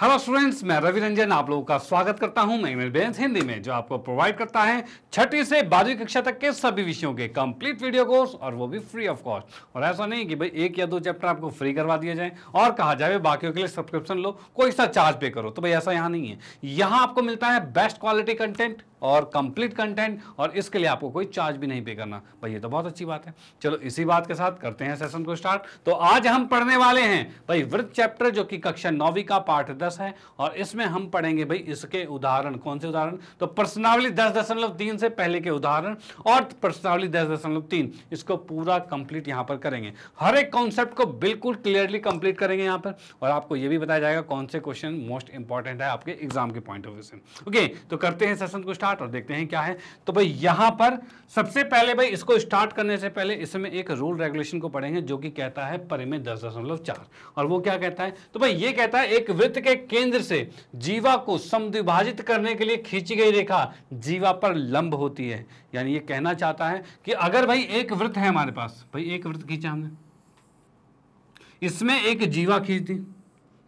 hello students मैं रवि रंजन आप लोगों का स्वागत करता हूं मैं इमेलबेंस हिंदी में जो आपको प्रोवाइड करता है छठी से बारहवीं कक्षा तक के सभी विषयों के कंप्लीट वीडियो कोर्स और वो भी फ्री ऑफ कॉस्ट और ऐसा नहीं कि भाई एक या दो चैप्टर आपको फ्री करवा दिया जाए और कहा जाए बाकियों के लिए सब्सक्रिप्शन लो कोई सा चार्ज पे करो तो भाई ऐसा यहाँ नहीं है यहाँ आपको मिलता है बेस्ट क्वालिटी कंटेंट और कंप्लीट कंटेंट और इसके लिए आपको कोई चार्ज भी नहीं पे करना भाई ये तो बहुत अच्छी बात है चलो इसी बात के साथ करते हैं सेशन को स्टार्ट तो आज हम पढ़ने वाले हैं भाई वृत्त चैप्टर जो कि कक्षा नौवीं का पाठ दस दस है और इसमें हम पढ़ेंगे भाई इसके उदाहरण कौन से उदाहरण तो प्रश्नावली दस दशमलव तीन से पहले के उदाहरण और प्रश्नावली दस दशमलव तीन इसको पूरा कंप्लीट यहां पर करेंगे हर एक कॉन्सेप्ट को बिल्कुल क्लियरली कंप्लीट करेंगे यहां पर और आपको यह भी बताया जाएगा कौन से क्वेश्चन मोस्ट इंपॉर्टेंट है आपके एग्जाम के पॉइंट ऑफ व्यू से ओके तो करते हैं सेशन को स्टार्ट और देखते हैं क्या है तो भाई यहां पर सबसे पहले भाई इसको स्टार्ट करने से पहले इसमें एक रूल रेगुलेशन को पढ़ेंगे जो कि कहता है परिमेय दस दशमलव चार और वो क्या कहता है तो भाई ये कहता है एक वृत्त के केंद्र से जीवा को समद्विभाजित करने के लिए खींची गई रेखा जीवा पर लंब होती है यानी ये कहना चाहता है कि अगर भाई एक वृत्त है हमारे पास भाई एक वृत्त खींचा हमने इसमें एक जीवा खींच दी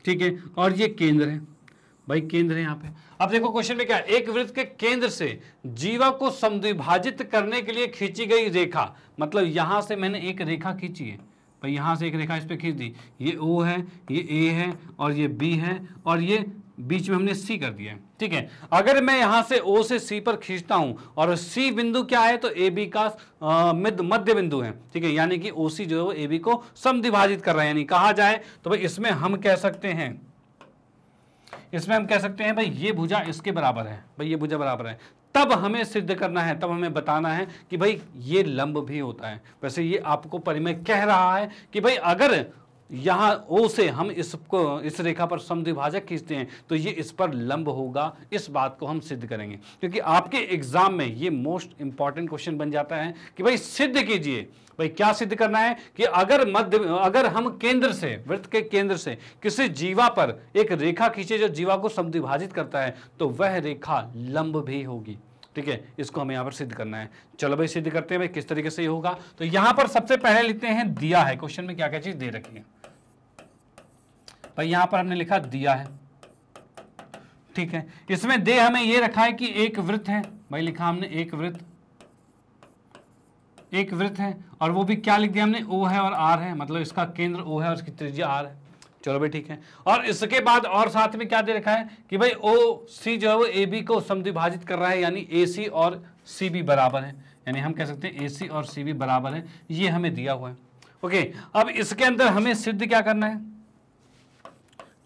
ठीक है और ये केंद्र है भाई केंद्र है यहां पे अब देखो क्वेश्चन में क्या एक वृत्त के केंद्र से जीवा को समद्विभाजित करने के लिए खींची गई रेखा मतलब यहां से मैंने एक रेखा खींची है भाई यहाँ से एक रेखा इस पर खींच दी ये ओ है ये ए है और ये बी है और ये बीच में हमने सी कर दिया ठीक है अगर मैं यहां से ओ से सी पर खींचता हूं और सी बिंदु क्या है तो ए बी का मध्य बिंदु है ठीक है यानी कि ओ सी जो है वो ए बी को समिभाजित कर रहा है यानी कहा जाए तो भाई इसमें हम कह सकते हैं इसमें हम कह सकते हैं भाई ये भुजा इसके बराबर है भाई ये भुजा बराबर है तब हमें सिद्ध करना है तब हमें बताना है कि भाई ये लंब भी होता है वैसे ये आपको परिमय कह रहा है कि भाई अगर यहाँ ओ से हम इसको इस रेखा पर समद्विभाजक खींचते हैं तो ये इस पर लंब होगा इस बात को हम सिद्ध करेंगे क्योंकि आपके एग्जाम में ये मोस्ट इंपॉर्टेंट क्वेश्चन बन जाता है कि भाई सिद्ध कीजिए भाई क्या सिद्ध करना है कि अगर मध्य अगर हम केंद्र से वृत्त के केंद्र से किसी जीवा पर एक रेखा खींचे जो जीवा को समद्विभाजित करता है तो वह रेखा लंब भी होगी ठीक है इसको हमें यहाँ पर सिद्ध करना है चलो भाई सिद्ध करते हैं भाई किस तरीके से ये होगा तो यहाँ पर सबसे पहले लिखते हैं दिया है क्वेश्चन में क्या क्या चीज़ दे रखी है और यहां पर हमने लिखा दिया है ठीक है इसमें दे हमें यह रखा है कि एक वृत्त है भाई लिखा हमने एक वृत्त एक वृत्त है और वो भी क्या लिख दिया हमने ओ है और आर है मतलब इसका केंद्र ओ है और इसकी त्रिज्या आर है चलो भाई ठीक है और इसके बाद और साथ में क्या दे रखा है कि भाई ओ सी जो है वो ए बी को समिभाजित कर रहा है यानी ए सी और सी बी बराबर है यानी हम कह सकते हैं ए सी और सी बी बराबर है ये हमें दिया हुआ है ओके अब इसके अंदर हमें सिद्ध क्या करना है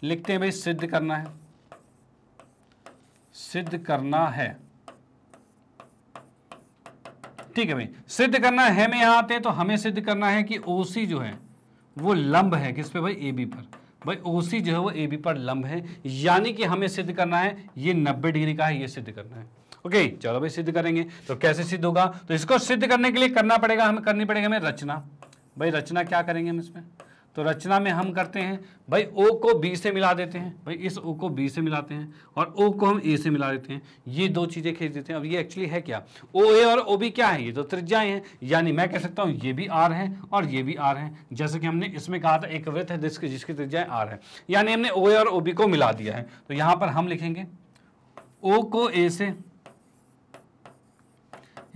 लिखते हैं भाई सिद्ध करना है सिद्ध करना है ठीक है भाई सिद्ध करना है में यहां आते हैं तो हमें सिद्ध करना है कि ओसी जो है वो लंब है किस पे भाई ए बी पर भाई ओसी जो है वो ए बी पर लंब है यानी कि हमें सिद्ध करना है ये नब्बे डिग्री का है ये सिद्ध करना है ओके चलो भाई सिद्ध करेंगे तो कैसे सिद्ध होगा तो इसको सिद्ध करने के लिए करना पड़ेगा हमें करनी पड़ेगी हमें रचना भाई रचना क्या करेंगे हम इसमें तो रचना में हम करते हैं भाई ओ को बी से मिला देते हैं भाई इस ओ को बी से मिलाते हैं और ओ को हम ए से मिला देते हैं ये दो चीज़ें खींच देते हैं अब ये एक्चुअली है क्या ओ ए और ओ बी क्या है ये तो त्रिज्याएं हैं यानी मैं कह सकता हूँ ये भी आर है और ये भी आर है जैसे कि हमने इसमें कहा था एक वृत्त है जिसकी जिसकी त्रिज्याएँ आर है यानी हमने ओ ए और ओ बी को मिला दिया है तो यहाँ पर हम लिखेंगे ओ को ए से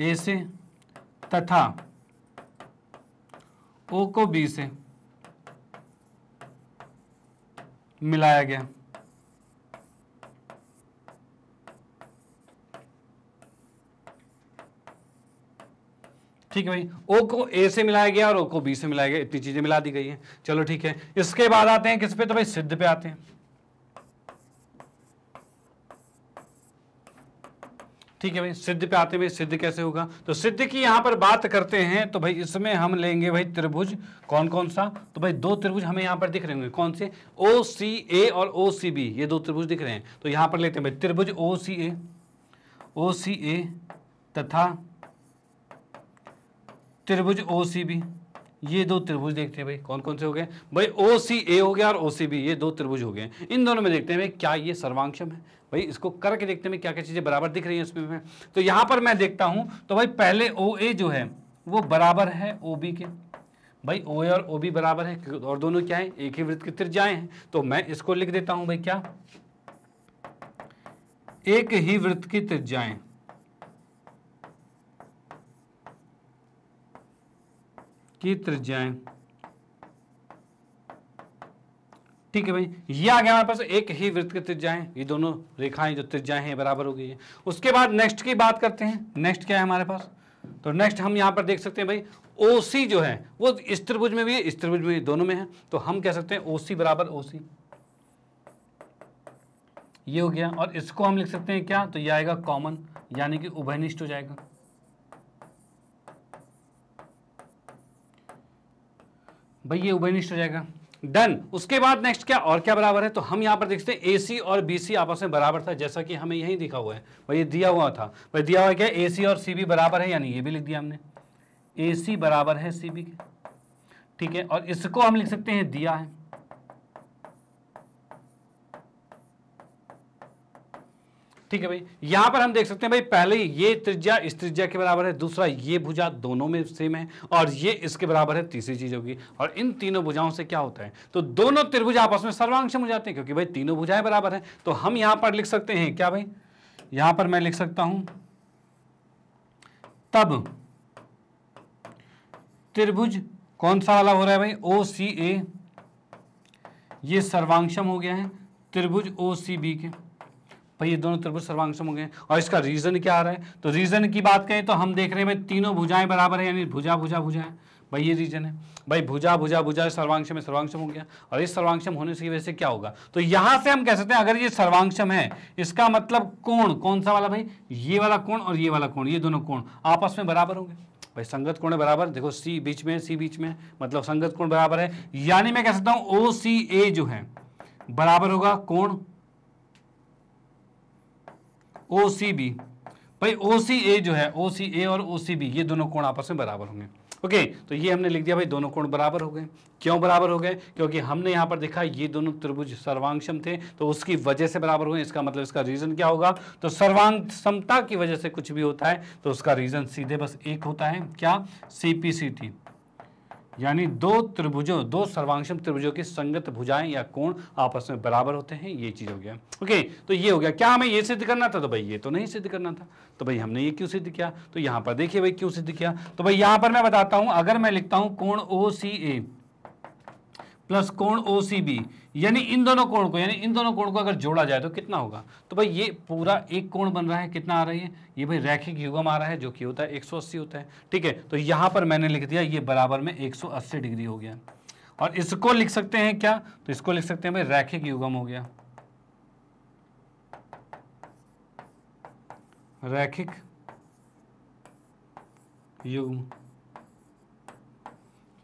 ए से तथा ओ को बी से मिलाया गया ठीक है भाई ओ को ए से मिलाया गया और ओ को बी से मिलाया गया इतनी चीजें मिला दी गई हैं चलो ठीक है इसके बाद आते हैं किस पे तो भाई सिद्ध पे आते हैं ठीक है भाई सिद्ध पे आते हुए सिद्ध कैसे होगा तो सिद्ध की यहाँ पर बात करते हैं तो भाई इसमें हम लेंगे भाई त्रिभुज कौन कौन सा तो भाई दो त्रिभुज हमें यहाँ पर दिख रहे होंगे कौन से ओ सी ए और ओ सी बी ये दो त्रिभुज दिख रहे हैं तो यहाँ पर लेते हैं भाई त्रिभुज ओ सी ए ओ सी ए तथा त्रिभुज ओ सी बी ये दो त्रिभुज देखते हैं भाई कौन कौन से हो गए भाई ओ सी ए हो गया और ओ सी बी ये दो त्रिभुज हो गए इन दोनों में देखते हैं भाई क्या ये सर्वांक्षम है भाई इसको करके देखते हैं क्या क्या चीज़ें बराबर दिख रही हैं उसमें में तो यहाँ पर मैं देखता हूँ तो भाई पहले ओ ए जो है वो बराबर है ओ बी के भाई ओ ए और ओ बी बराबर है और दोनों क्या है एक ही वृत्त की त्रिज्याएं हैं तो मैं इसको लिख देता हूँ भाई क्या एक ही वृत्त की त्रिज्याएं की त्रिज्याएं ठीक है भाई ये आ गया हमारे पास एक ही वृत्त की त्रिज्याएं ये दोनों रेखाएं जो त्रिज्याएं हैं बराबर हो गई है उसके बाद नेक्स्ट की बात करते हैं नेक्स्ट क्या है हमारे पास तो नेक्स्ट हम यहां पर देख सकते हैं भाई ओसी जो है वो इस में भी है इस में भी दोनों में है तो हम कह सकते हैं ओसी बराबर ओसी ये हो गया और इसको हम लिख सकते हैं क्या तो ये आएगा कॉमन यानी कि उभयनिष्ठ हो जाएगा भाई ये उभयनिष्ठ हो जाएगा डन उसके बाद नेक्स्ट क्या और क्या बराबर है तो हम यहाँ पर देखते हैं एसी और बीसी आपस में बराबर था जैसा कि हमें यही दिखा हुआ है भाई ये दिया हुआ था भाई दिया हुआ क्या एसी और सीबी बराबर है यानी ये भी लिख दिया हमने एसी बराबर है सीबी के ठीक है और इसको हम लिख सकते हैं दिया है ठीक है भाई यहां पर हम देख सकते हैं भाई पहले ये त्रिज्या इस त्रिज्या के बराबर है दूसरा ये भुजा दोनों में सेम है और ये इसके बराबर है तीसरी चीज होगी और इन तीनों भुजाओं से क्या होता है तो दोनों त्रिभुज आपस में सर्वांगक्षम हो जाते हैं क्योंकि भाई तीनों भुजाएं बराबर है तो हम यहां पर लिख सकते हैं क्या भाई यहां पर मैं लिख सकता हूं तब त्रिभुज कौन सा वाला हो रहा है भाई ओ सी ए ये सर्वांगक्षम हो गया है त्रिभुज ओ सी बी के भाई ये दोनों त्रिभुज सर्वांग सम हो गए और इसका रीजन क्या आ रहा है तो रीजन की बात करें तो हम देख रहे हैं भाई तीनों भुजाएं बराबर है यानी भुजा भुजा भुजा है भाई ये रीजन है भाई भुजा भुजा भुजा सर्वांगशम में सर्वांगक्षम हो गया और इस सर्वांगशम होने की वजह से क्या होगा तो यहां से हम कह सकते हैं अगर ये सर्वांगक्षम है इसका मतलब कोण कौन सा वाला भाई ये वाला कोण और ये वाला कोण ये दोनों कोण आपस में बराबर होंगे भाई संगत कोण बराबर देखो सी बीच में सी बीच में मतलब संगत कोण बराबर है यानी मैं कह सकता हूँ ओ सी ए जो है बराबर होगा कोण ओ सी बी भाई ओ सी ए जो है ओ सी ए और ओ सी बी ये दोनों कोण आपस में बराबर होंगे ओके तो ये हमने लिख दिया भाई दोनों कोण बराबर हो गए क्यों बराबर हो गए क्योंकि हमने यहाँ पर देखा ये दोनों त्रिभुज सर्वांगक्षम थे तो उसकी वजह से बराबर हुए इसका मतलब इसका रीजन क्या होगा तो सर्वांगक्षमता की वजह से कुछ भी होता है तो उसका रीजन सीधे बस एक होता है क्या सी पी सी टी यानी दो त्रिभुजों दो सर्वांशम त्रिभुजों की संगत भुजाएं या कोण आपस में बराबर होते हैं ये चीज़ हो गया ओके तो ये हो गया क्या हमें ये सिद्ध करना था तो भाई ये तो नहीं सिद्ध करना था तो भाई हमने ये क्यों सिद्ध किया तो यहाँ पर देखिए भाई क्यों सिद्ध किया तो भाई यहाँ पर मैं बताता हूं अगर मैं लिखता हूँ कोण ओ सी ए प्लस कोण ओ यानी इन दोनों कोण को यानी इन दोनों कोण को अगर जोड़ा जाए तो कितना होगा तो भाई ये पूरा एक कोण बन रहा है कितना आ रही है ये भाई रैखिक युगम आ रहा है जो कि होता है 180 होता है ठीक है तो यहाँ पर मैंने लिख दिया ये बराबर में 180 डिग्री हो गया और इसको लिख सकते हैं क्या तो इसको लिख सकते हैं भाई रैखिक युगम हो गया रैखिक युगम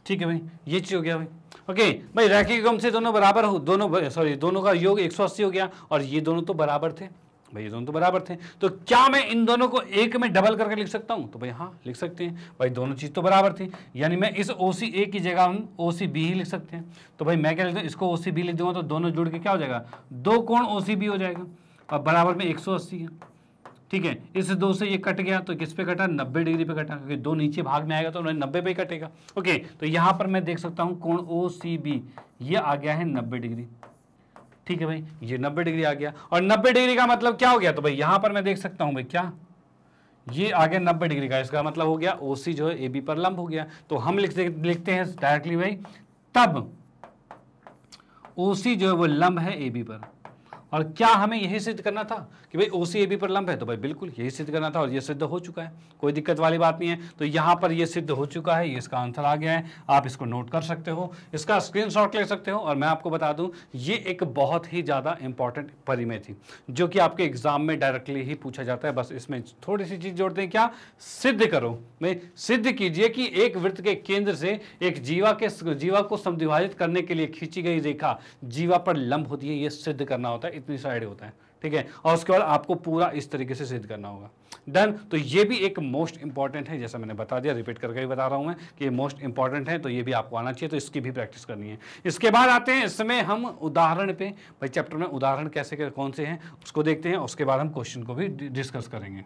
ठीक है भाई ये चीज हो गया भाई ओके भाई रैखिक के से दोनों बराबर हो दोनों सॉरी दोनों का योग एक हो गया और ये दोनों तो बराबर थे भाई ये दोनों तो बराबर थे तो क्या मैं इन दोनों को एक में डबल करके लिख सकता हूँ तो भाई हाँ लिख सकते हैं भाई दोनों चीज़ तो बराबर थी यानी मैं इस ओ सी ए की जगह हम ओ सी बी ही लिख सकते हैं तो भाई मैं क्या लिखता हूँ इसको ओ सी बी लिख दूंगा तो दोनों जुड़ के क्या हो जाएगा दो कोण ओ सी बी हो जाएगा और बराबर में एक सौ अस्सी है ठीक है इस दो से ये कट गया तो किस पे कटा नब्बे डिग्री पे कटा क्योंकि दो नीचे भाग में आएगा तो उन्हें नब्बे पे कटेगा ओके तो यहां पर मैं देख सकता हूं कोण ओ सी बी ये आ गया है नब्बे डिग्री ठीक है भाई ये नब्बे डिग्री आ गया और नब्बे डिग्री का मतलब क्या हो गया तो भाई यहां पर मैं देख सकता हूं भाई क्या ये आ गया नब्बे डिग्री का इसका मतलब हो गया ओ सी जो है ए बी पर लंब हो गया तो हम लिख लिखते हैं डायरेक्टली भाई तब ओ सी जो है वो लंब है ए बी पर और क्या हमें यही सिद्ध करना था कि भाई ओसीएबी पर लंब है तो भाई बिल्कुल यही सिद्ध करना था और यह सिद्ध हो चुका है कोई दिक्कत वाली बात नहीं है तो यहां पर यह सिद्ध हो चुका है ये इसका आंसर आ गया है आप इसको नोट कर सकते हो इसका स्क्रीनशॉट ले सकते हो और मैं आपको बता दूं ये एक बहुत ही ज़्यादा इंपॉर्टेंट परिमय थी जो कि आपके एग्जाम में डायरेक्टली ही पूछा जाता है बस इसमें थोड़ी सी चीज़ जोड़ते हैं क्या सिद्ध करो मैं सिद्ध कीजिए कि एक वृत्त के केंद्र से एक जीवा के जीवा को समिभाजित करने के लिए खींची गई रेखा जीवा पर लंब होती है यह सिद्ध करना होता है साइड होता है ठीक है और उसके बाद आपको पूरा इस तरीके से सिद्ध करना होगा डन तो ये भी एक मोस्ट इंपॉर्टेंट है जैसा मैंने बता दिया रिपीट करके ही बता रहा हूं मैं कि ये मोस्ट इंपॉर्टेंट है तो ये भी आपको आना चाहिए तो इसकी भी प्रैक्टिस करनी है इसके बाद आते हैं इसमें हम उदाहरण पे भाई चैप्टर में उदाहरण कैसे कौन से हैं उसको देखते हैं उसके बाद हम क्वेश्चन को भी डिस्कस करेंगे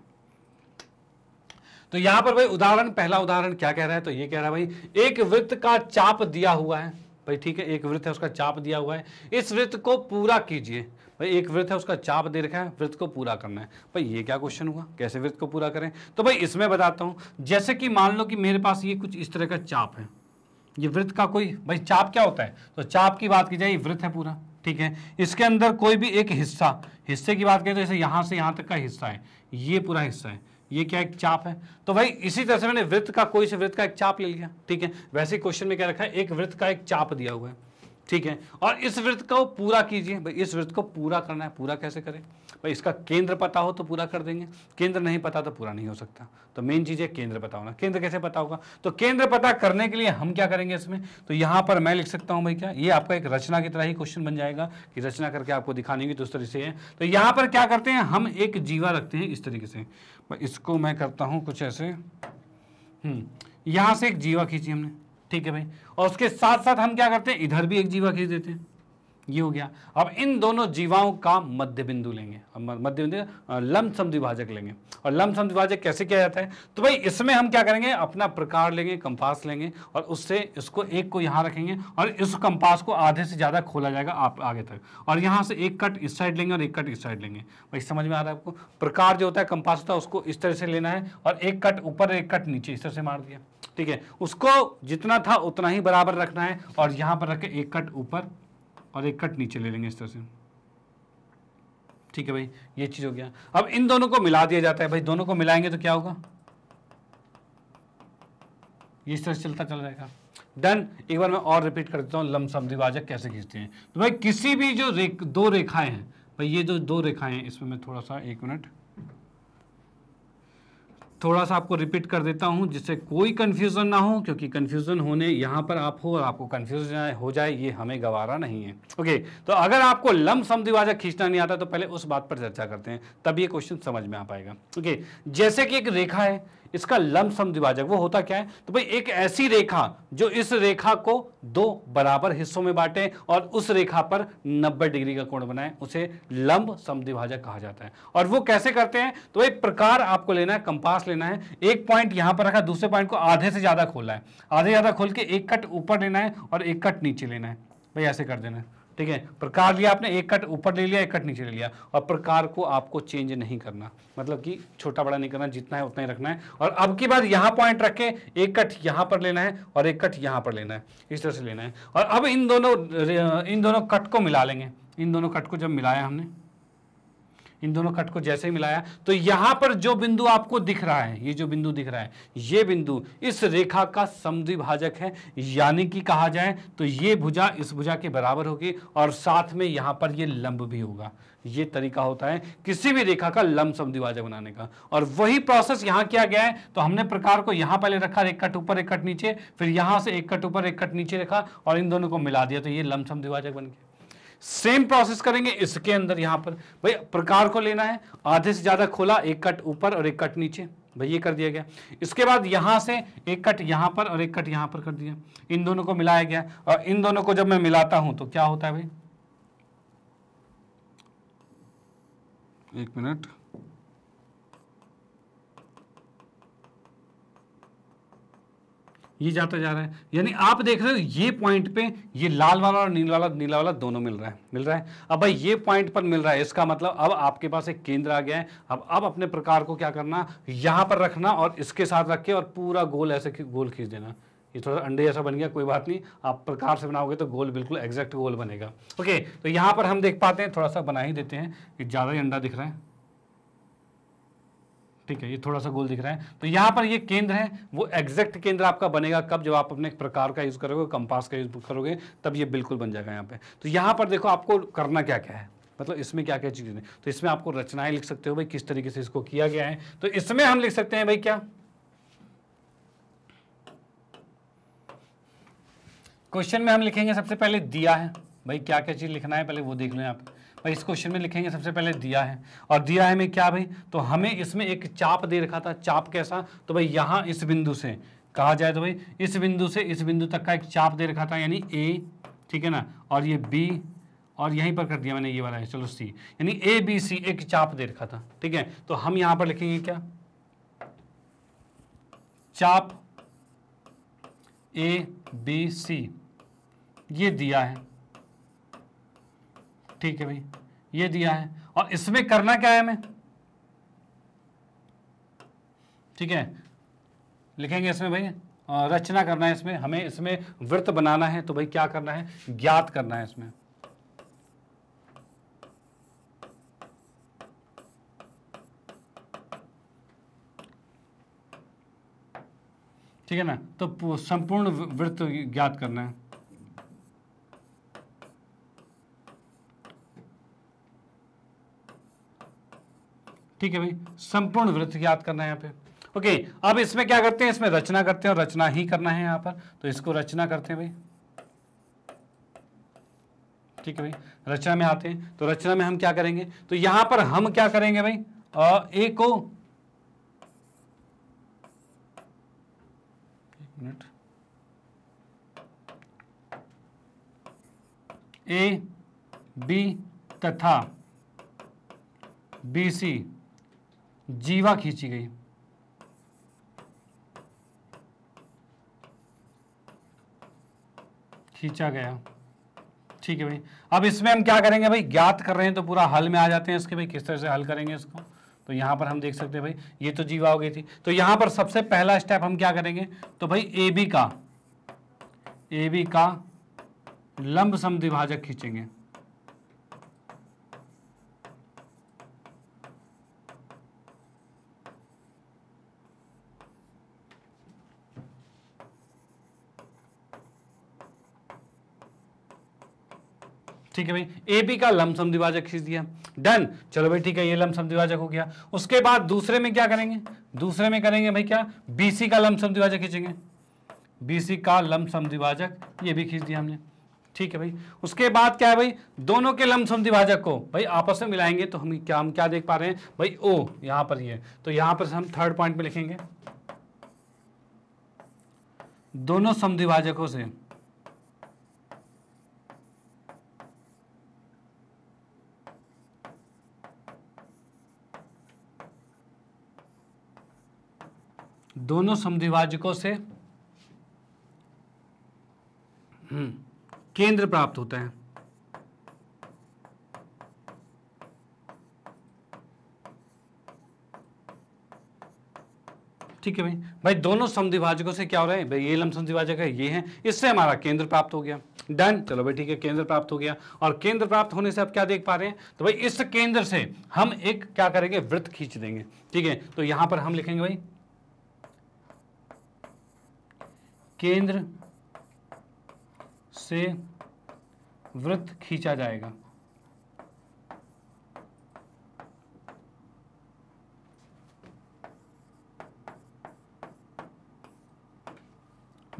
तो यहां पर भाई उदाहरण पहला उदाहरण क्या कह रहा है तो ये कह रहा है भाई एक वृत्त का चाप दिया हुआ है भाई ठीक है एक वृत्त है उसका चाप दिया हुआ है इस वृत्त को पूरा कीजिए भाई एक व्रत है उसका चाप दे रखा है व्रत को पूरा करना है भाई ये क्या क्वेश्चन हुआ कैसे व्रत को पूरा करें तो भाई इसमें बताता हूँ जैसे कि मान लो कि मेरे पास ये कुछ इस तरह का चाप है ये व्रत का कोई भाई चाप क्या होता है तो चाप की बात की जाए ये व्रत है पूरा ठीक है इसके अंदर कोई भी एक हिस्सा हिस्से की बात करें तो जैसे यहाँ से यहाँ तक का हिस्सा है ये पूरा हिस्सा है ये क्या एक चाप है तो भाई इसी तरह से मैंने वृत्त का कोई से वृत्त का एक चाप ले लिया ठीक है वैसे क्वेश्चन में क्या रखा है एक वृत्त का एक चाप दिया हुआ है ठीक है और इस व्रत को पूरा कीजिए भाई इस व्रत को पूरा करना है पूरा कैसे करें भाई इसका केंद्र पता हो तो पूरा कर देंगे केंद्र नहीं पता तो पूरा नहीं हो सकता तो मेन चीज़ है केंद्र पता होना केंद्र कैसे पता होगा तो केंद्र पता करने के लिए हम क्या करेंगे इसमें तो यहाँ पर मैं लिख सकता हूँ भाई क्या ये आपका एक रचना की तरह ही क्वेश्चन बन जाएगा कि रचना करके आपको दिखाने की तो उस से है तो यहाँ पर क्या करते हैं हम एक जीवा रखते हैं इस तरीके से इसको मैं करता हूँ कुछ ऐसे हम्म, यहाँ से एक जीवा खींची हमने ठीक है भाई और उसके साथ साथ हम क्या करते हैं इधर भी एक जीवा खींच देते हैं ये हो गया अब इन दोनों जीवाओं का मध्य बिंदु लेंगे मध्य बिंदु लमसम विभाजक लेंगे और लमसम विभाजक कैसे किया जाता है तो भाई इसमें हम क्या करेंगे अपना प्रकार लेंगे कंपास लेंगे और उससे इसको एक को यहाँ रखेंगे और इस कंपास को आधे से ज़्यादा खोला जाएगा आप आगे तक और यहाँ से एक कट इस साइड लेंगे और एक कट इस साइड लेंगे भाई समझ में आ रहा है आपको प्रकार जो होता है कंपास होता है उसको इस तरह से लेना है और एक कट ऊपर एक कट नीचे इस तरह से मार दिया ठीक है उसको जितना था उतना ही बराबर रखना है और यहां पर रख के एक कट ऊपर और एक कट नीचे ले लेंगे इस तरह से ठीक है भाई ये चीज़ हो गया अब इन दोनों को मिला दिया जाता है भाई दोनों को मिलाएंगे तो क्या होगा ये इस तरह से चलता चल जाएगा डन एक बार मैं और रिपीट कर देता हूँ लमसम रिवाजक कैसे खींचते हैं तो भाई किसी भी जो रेख दो रेखाएं हैं भाई ये जो दो रेखाएं हैं इसमें मैं थोड़ा सा एक मिनट थोड़ा सा आपको रिपीट कर देता हूं जिससे कोई कन्फ्यूज़न ना हो क्योंकि कन्फ्यूज़न होने यहां पर आप हो और आपको कन्फ्यूजन हो जाए ये हमें गवारा नहीं है ओके तो अगर आपको लम समिवाजा दिवाजा खींचना नहीं आता तो पहले उस बात पर चर्चा करते हैं तब ये क्वेश्चन समझ में आ पाएगा ओके जैसे कि एक रेखा है इसका लमसम द्विभाजक वो होता क्या है तो भाई एक ऐसी रेखा जो इस रेखा को दो बराबर हिस्सों में बांटे और उस रेखा पर 90 डिग्री का कोण बनाए उसे लंब समद्विभाजक कहा जाता है और वो कैसे करते हैं तो एक प्रकार आपको लेना है कंपास लेना है एक पॉइंट यहां पर रखा दूसरे पॉइंट को आधे से ज्यादा खोला है आधे ज्यादा खोल के एक कट ऊपर लेना है और एक कट नीचे लेना है भाई ऐसे कर देना है ठीक है प्रकार लिया आपने एक कट ऊपर ले लिया एक कट नीचे ले लिया और प्रकार को आपको चेंज नहीं करना मतलब कि छोटा बड़ा नहीं करना जितना है उतना ही रखना है और अब की बात यहाँ पॉइंट रखें एक कट यहाँ पर लेना है और एक कट यहाँ पर लेना है इस तरह से लेना है और अब इन दोनों इन दोनों कट को मिला लेंगे इन दोनों कट को जब मिलाया हमने इन दोनों कट को जैसे ही मिलाया तो यहां पर जो बिंदु आपको दिख रहा है ये जो बिंदु दिख रहा है ये बिंदु इस रेखा का समद्विभाजक है यानी कि कहा जाए तो ये भुजा इस भुजा के बराबर होगी और साथ में यहाँ पर ये लंब भी होगा ये तरीका होता है किसी भी रेखा का लंब समद्विभाजक बनाने का और वही प्रोसेस यहां किया गया है तो हमने प्रकार को यहां पहले रखा एक कट ऊपर एक कट नीचे फिर यहाँ से एक कट ऊपर एक कट नीचे रखा और इन दोनों को मिला दिया तो ये लंब समद्विभाजक बन गया सेम प्रोसेस करेंगे इसके अंदर यहां पर भाई प्रकार को लेना है आधे से ज़्यादा खोला एक कट ऊपर और एक कट नीचे भाई ये कर दिया गया इसके बाद यहां से एक कट यहां पर और एक कट यहां पर कर दिया इन दोनों को मिलाया गया और इन दोनों को जब मैं मिलाता हूं तो क्या होता है भाई एक मिनट ये जाता जा रहा है यानी आप देख रहे हो ये पॉइंट पे ये लाल वाला और नीला वाला नीला वाला दोनों मिल रहा है मिल रहा है अब भाई ये पॉइंट पर मिल रहा है इसका मतलब अब आपके पास एक केंद्र आ गया है अब अब अपने प्रकार को क्या करना यहाँ पर रखना और इसके साथ रख के और पूरा गोल ऐसे गोल खींच देना ये थोड़ा सा अंडे जैसा बन गया कोई बात नहीं आप प्रकार से बनाओगे तो गोल बिल्कुल एग्जैक्ट गोल बनेगा ओके तो यहाँ पर हम देख पाते हैं थोड़ा सा बना ही देते हैं ज़्यादा ही अंडा दिख रहा है ठीक है ये थोड़ा सा गोल दिख रहा है तो यहाँ पर ये केंद्र है वो एग्जैक्ट केंद्र आपका बनेगा कब जब आप अपने प्रकार का यूज़ करोगे कंपास का यूज़ करोगे तब ये बिल्कुल बन जाएगा यहाँ पे तो यहाँ पर देखो आपको करना क्या क्या है मतलब इसमें क्या क्या चीज़ें तो इसमें आपको रचनाएं लिख सकते हो भाई किस तरीके से इसको किया गया है तो इसमें हम लिख सकते हैं भाई क्या क्वेश्चन में हम लिखेंगे सबसे पहले दिया है भाई क्या क्या चीज़ लिखना है पहले वो देख लें आप भाई इस क्वेश्चन में लिखेंगे सबसे पहले दिया है और दिया है में क्या भाई तो हमें इसमें एक चाप दे रखा था चाप कैसा तो भाई यहाँ इस बिंदु से कहा जाए तो भाई इस बिंदु से इस बिंदु तक का एक चाप दे रखा था यानी ए ठीक है ना और ये बी और यहीं पर कर दिया मैंने ये वाला है चलो सी यानी ए बी सी एक चाप दे रखा था ठीक है तो हम यहां पर लिखेंगे क्या चाप ए बी सी ये दिया है ठीक है भाई ये दिया है और इसमें करना क्या है हमें ठीक है लिखेंगे इसमें भाई रचना करना है इसमें हमें इसमें वृत्त बनाना है तो भाई क्या करना है ज्ञात करना है इसमें ठीक है ना तो संपूर्ण वृत्त ज्ञात करना है ठीक है भाई संपूर्ण वृत्त याद करना है यहाँ पे ओके अब इसमें क्या करते हैं इसमें रचना करते हैं और रचना ही करना है यहाँ पर तो इसको रचना करते हैं भाई ठीक है भाई रचना में आते हैं तो रचना में हम क्या करेंगे तो यहां पर हम क्या करेंगे भाई अ ए को एक मिनट ए बी तथा बी सी जीवा खींची गई खींचा गया ठीक है भाई अब इसमें हम क्या करेंगे भाई ज्ञात कर रहे हैं तो पूरा हल में आ जाते हैं इसके भाई किस तरह से हल करेंगे इसको तो यहां पर हम देख सकते हैं भाई ये तो जीवा हो गई थी तो यहां पर सबसे पहला स्टेप हम क्या करेंगे तो भाई ए बी का ए बी का लंब समद्विभाजक खींचेंगे ठीक है भाई ए बी का लमसम द्विभाजक खींच दिया डन चलो भाई ठीक है ये लमसम द्विभाजक हो गया उसके बाद दूसरे में क्या करेंगे दूसरे में करेंगे भाई क्या बी सी का लमसम द्विभाजक खींचेंगे बी सी का लमसम द्विभाजक ये भी खींच दिया हमने ठीक है भाई उसके बाद क्या है भाई दोनों के लमसम द्विभाजक को भाई आपस में मिलाएंगे तो हम क्या हम क्या देख पा रहे हैं भाई ओ यहां पर ये तो यहां पर हम थर्ड पॉइंट में लिखेंगे दोनों समद्विभाजकों से दोनों समद्विभाजकों से हम्म, केंद्र प्राप्त होते हैं ठीक है भाई भाई दोनों समद्विभाजकों से क्या हो रहा है भाई ये लम समद्विभाजक है ये है इससे हमारा केंद्र प्राप्त हो गया डन चलो भाई ठीक है केंद्र प्राप्त हो गया और केंद्र प्राप्त होने से आप क्या देख पा रहे हैं तो भाई इस केंद्र से हम एक क्या करेंगे वृत्त खींच देंगे ठीक है तो यहां पर हम लिखेंगे भाई केंद्र से वृत्त खींचा जाएगा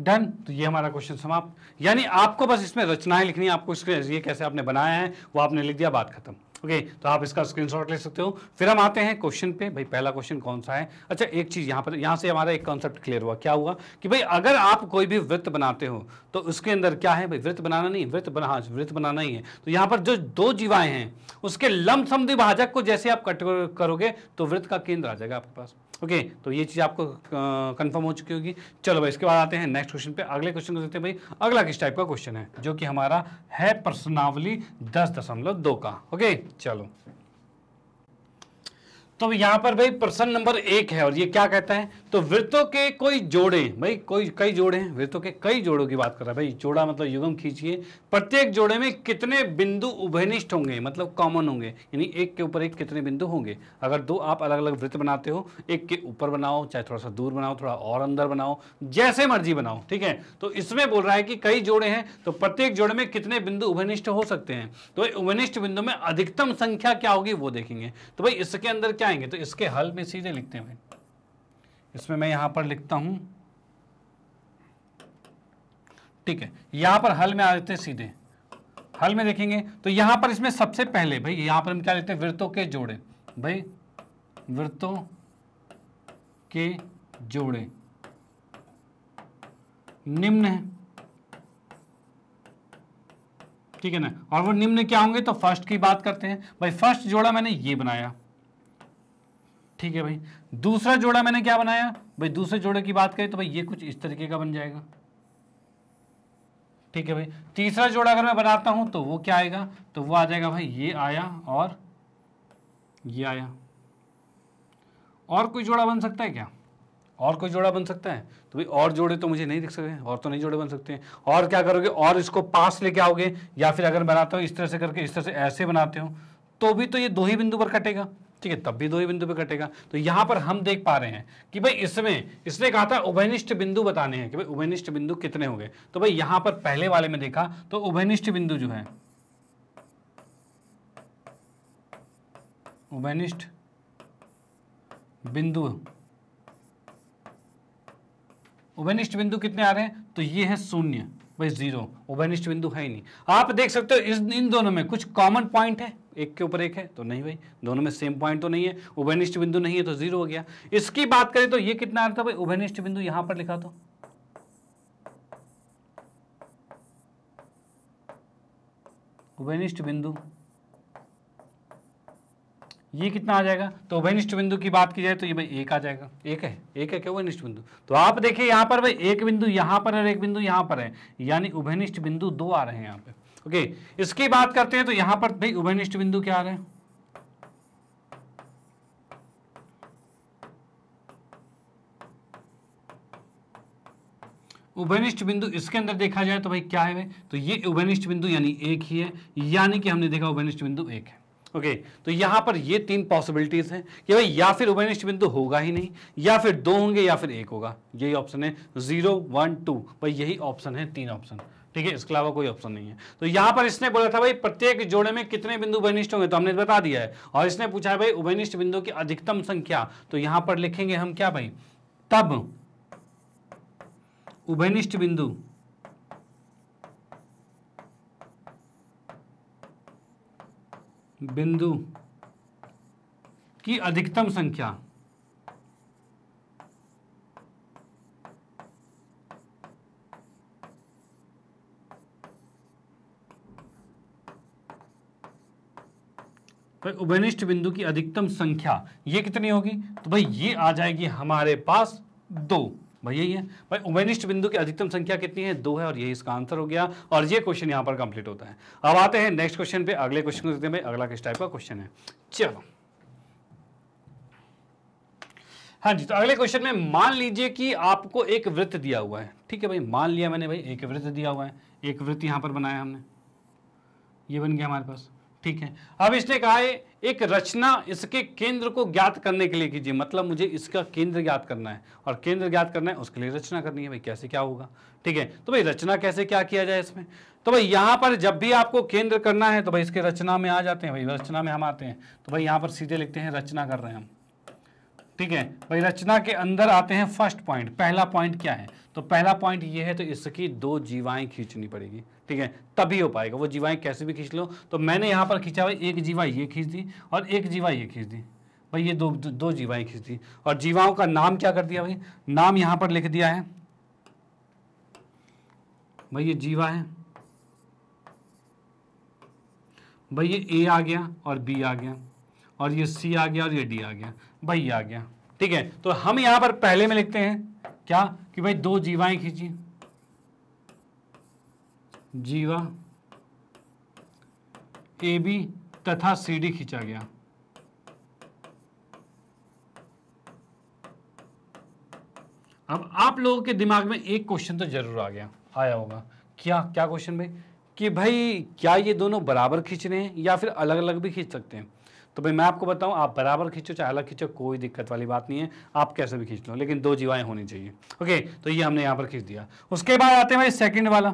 डन तो ये हमारा क्वेश्चन समाप्त यानी आपको बस इसमें रचनाएं लिखनी है आपको इसके ये कैसे आपने बनाया है वो आपने लिख दिया बात खत्म ओके okay, तो आप इसका स्क्रीनशॉट ले सकते हो फिर हम आते हैं क्वेश्चन पे भाई पहला क्वेश्चन कौन सा है अच्छा एक चीज़ यहाँ पर यहाँ से हमारा एक कॉन्सेप्ट क्लियर हुआ क्या हुआ कि भाई अगर आप कोई भी वृत्त बनाते हो तो उसके अंदर क्या है भाई वृत्त बनाना नहीं वृत्त बना हाँ, वृत्त बनाना ही है तो यहाँ पर जो दो जीवाएं हैं उसके लम्ब समिभाजक विभाजक को जैसे आप कट करोगे तो वृत्त का केंद्र आ जाएगा आपके पास ओके तो ये चीज़ आपको कंफर्म हो चुकी होगी चलो भाई इसके बाद आते हैं नेक्स्ट क्वेश्चन पे अगले क्वेश्चन को देखते हैं भाई अगला किस टाइप का क्वेश्चन है जो कि हमारा है प्रश्नावली दस दशमलव दो का ओके चलो तो यहां पर भाई प्रश्न नंबर एक है और ये क्या कहता है तो वृत्तों के कोई जोड़े भाई कोई कई जोड़े हैं वृत्तों के कई जोड़ों की बात कर रहा है भाई जोड़ा मतलब युगम खींचिए प्रत्येक जोड़े में कितने बिंदु उभयनिष्ठ होंगे मतलब कॉमन होंगे यानी एक के ऊपर एक कितने बिंदु होंगे अगर दो आप अलग अलग वृत्त बनाते हो एक के ऊपर बनाओ चाहे थोड़ा सा दूर बनाओ थोड़ा और अंदर बनाओ जैसे मर्जी बनाओ ठीक है तो इसमें बोल रहा है कि कई जोड़े हैं तो प्रत्येक जोड़े में कितने बिंदु उभयनिष्ठ हो सकते हैं तो उभयनिष्ठ बिंदु में अधिकतम संख्या क्या होगी वो देखेंगे तो भाई इसके अंदर क्या आएंगे तो इसके हल में सीधे लिखते हैं इसमें मैं यहां पर लिखता हूं ठीक है यहां पर हल में आ जाते हैं सीधे हल में देखेंगे तो यहां पर इसमें सबसे पहले भाई यहां पर हम क्या लिखते हैं वृत्तों के जोड़े भाई वृत्तों के जोड़े निम्न है ठीक है ना और वो निम्न क्या होंगे तो फर्स्ट की बात करते हैं भाई फर्स्ट जोड़ा मैंने ये बनाया ठीक है भाई दूसरा जोड़ा मैंने क्या बनाया भाई दूसरे जोड़े की बात करें तो भाई ये कुछ इस तरीके का बन जाएगा ठीक है भाई तीसरा जोड़ा अगर मैं बनाता हूं तो वो क्या आएगा तो वो आ जाएगा भाई ये आया और ये आया और कोई जोड़ा बन सकता है क्या और कोई जोड़ा बन सकता है तो भाई और जोड़े तो मुझे नहीं दिख सकते और तो नहीं जोड़े बन सकते हैं और क्या करोगे और इसको पास लेके आओगे या फिर अगर बनाते हो इस तरह से करके इस तरह से ऐसे बनाते हो तो भी तो ये दो ही बिंदु पर कटेगा ठीक है तब भी दो ही बिंदु पे कटेगा तो यहां पर हम देख पा रहे हैं कि भाई इसमें इसने कहा था उभयनिष्ठ बिंदु बताने हैं कि भाई उभयनिष्ठ बिंदु कितने हो गए तो भाई यहां पर पहले वाले में देखा तो उभयनिष्ठ बिंदु जो है उभयनिष्ठ बिंदु उभयनिष्ठ बिंदु कितने आ रहे हैं तो ये है शून्य भाई जीरो उभयनिष्ठ बिंदु है ही नहीं आप देख सकते हो इस इन दोनों में कुछ कॉमन पॉइंट है एक के ऊपर एक है तो नहीं भाई दोनों में सेम पॉइंट तो नहीं है उभयनिष्ठ बिंदु नहीं है तो जीरो हो गया इसकी बात करें तो ये कितना आ रहा भाई उभयनिष्ठ बिंदु यहां पर लिखा तो उभयनिष्ठ बिंदु ये कितना आ जाएगा तो उभयनिष्ठ बिंदु की बात की जाए तो ये भाई एक आ जाएगा एक है एक है क्या उभयनिष्ठ बिंदु तो आप देखिए यहां पर भाई एक बिंदु यहां पर और एक बिंदु यहां पर है यानी उभयनिष्ठ बिंदु दो आ रहे हैं यहां पर ओके इसकी बात करते हैं तो यहां पर भाई उभयनिष्ठ बिंदु क्या आ रहे हैं उभयनिष्ठ बिंदु इसके अंदर देखा जाए तो भाई क्या है तो ये उभयनिष्ठ बिंदु यानी एक ही है यानी कि हमने देखा उभयनिष्ठ बिंदु एक है ओके okay, तो यहां पर ये तीन पॉसिबिलिटीज़ हैं कि भाई या फिर उभयनिष्ठ बिंदु होगा ही नहीं या फिर दो होंगे या फिर एक होगा यही ऑप्शन है जीरो वन टू भाई यही ऑप्शन है तीन ऑप्शन ठीक है इसके अलावा कोई ऑप्शन नहीं है तो यहां पर इसने बोला था भाई प्रत्येक जोड़े में कितने बिंदु उभयनिष्ठ होंगे तो हमने बता दिया है और इसने पूछा है भाई उभयनिष्ठ बिंदु की अधिकतम संख्या तो यहां पर लिखेंगे हम क्या भाई तब उभयनिष्ठ बिंदु बिंदु की अधिकतम संख्या पर उभयनिष्ठ बिंदु की अधिकतम संख्या ये कितनी होगी तो भाई ये आ जाएगी हमारे पास दो भाई यही है भाई उभयनिष्ठ बिंदु की अधिकतम संख्या कितनी है दो है और यही इसका आंसर हो गया और ये क्वेश्चन यहाँ पर कंप्लीट होता है अब आते हैं नेक्स्ट क्वेश्चन पे अगले क्वेश्चन को देखते भाई अगला किस टाइप का क्वेश्चन है चलो हाँ जी तो अगले क्वेश्चन में मान लीजिए कि आपको एक वृत्त दिया हुआ है ठीक है भाई मान लिया मैंने भाई एक वृत्त दिया हुआ है एक वृत्त यहाँ पर बनाया हमने ये बन गया हमारे पास ठीक है अब इसने कहा है एक रचना इसके केंद्र को ज्ञात करने के लिए कीजिए मतलब मुझे इसका केंद्र ज्ञात करना है और केंद्र ज्ञात करना है उसके लिए रचना करनी है भाई कैसे क्या होगा ठीक है तो भाई रचना कैसे क्या किया जाए इसमें तो भाई यहाँ पर जब भी आपको केंद्र करना है तो भाई इसके रचना में आ जाते हैं भाई रचना में हम आते हैं तो भाई यहाँ पर सीधे लिखते हैं रचना कर रहे हैं हम ठीक है भाई रचना के अंदर आते हैं फर्स्ट पॉइंट पहला पॉइंट क्या है तो पहला पॉइंट ये है तो इसकी दो जीवाएं खींचनी पड़ेगी ठीक है तभी हो पाएगा वो जीवाएं कैसे भी खींच लो तो मैंने यहाँ पर खींचा भाई एक जीवा ये खींच दी और एक जीवा ये खींच दी भाई ये दो दो, दो जीवाएं खींच दी और जीवाओं का नाम क्या कर दिया भाई नाम यहाँ पर लिख दिया है भाई ये जीवा है भाई ये ए आ गया और बी आ गया और ये सी आ गया और ये डी आ गया भाई आ गया ठीक है तो हम यहां पर पहले में लिखते हैं क्या कि भाई दो जीवाएं खींची जीवा ए बी तथा सी डी खींचा गया अब आप लोगों के दिमाग में एक क्वेश्चन तो जरूर आ गया आया होगा क्या क्या क्वेश्चन भाई कि भाई क्या ये दोनों बराबर खींच रहे हैं या फिर अलग अलग भी खींच सकते हैं तो भाई मैं आपको बताऊं आप बराबर खींचो चाहे अलग खींचो कोई दिक्कत वाली बात नहीं है आप कैसे भी खींच लो लेकिन दो जीवाएं होनी चाहिए ओके तो ये हमने यहां पर खींच दिया उसके बाद आते हैं भाई सेकंड वाला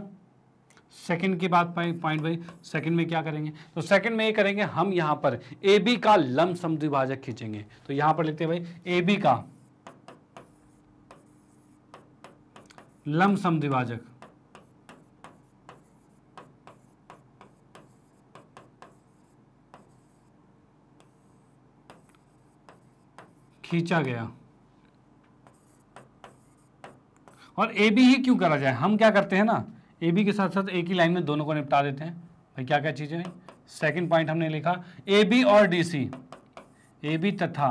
सेकंड की बात पॉइंट भाई सेकंड में क्या करेंगे तो सेकंड में ये करेंगे हम यहां पर ए बी का लम समिभाजक खींचेंगे तो यहां पर लिखते हैं भाई ए बी का लम सम खींचा गया और ए बी ही क्यों करा जाए हम क्या करते हैं ना ए बी के साथ साथ एक ही लाइन में दोनों को निपटा देते हैं भाई क्या क्या चीज़ें सेकंड पॉइंट हमने लिखा ए बी और डी सी ए बी तथा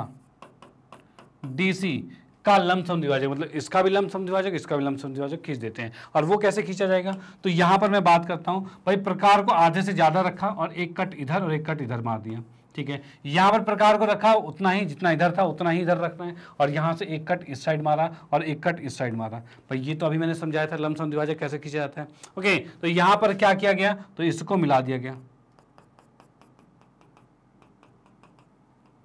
डी सी का लमसम दिवाचक मतलब इसका भी लमसम दिवाचक इसका भी लमसम दिवाचक खींच देते हैं और वो कैसे खींचा जाएगा तो यहां पर मैं बात करता हूं भाई प्रकार को आधे से ज़्यादा रखा और एक कट इधर और एक कट इधर मार दिया ठीक है यहां पर प्रकार को रखा उतना ही जितना इधर था उतना ही इधर रखना है और यहां से एक कट इस साइड मारा और एक कट इस साइड मारा पर ये तो अभी मैंने समझाया था लमसम दिवाजा कैसे खींचा जाता है ओके तो यहां पर क्या किया गया तो इसको मिला दिया गया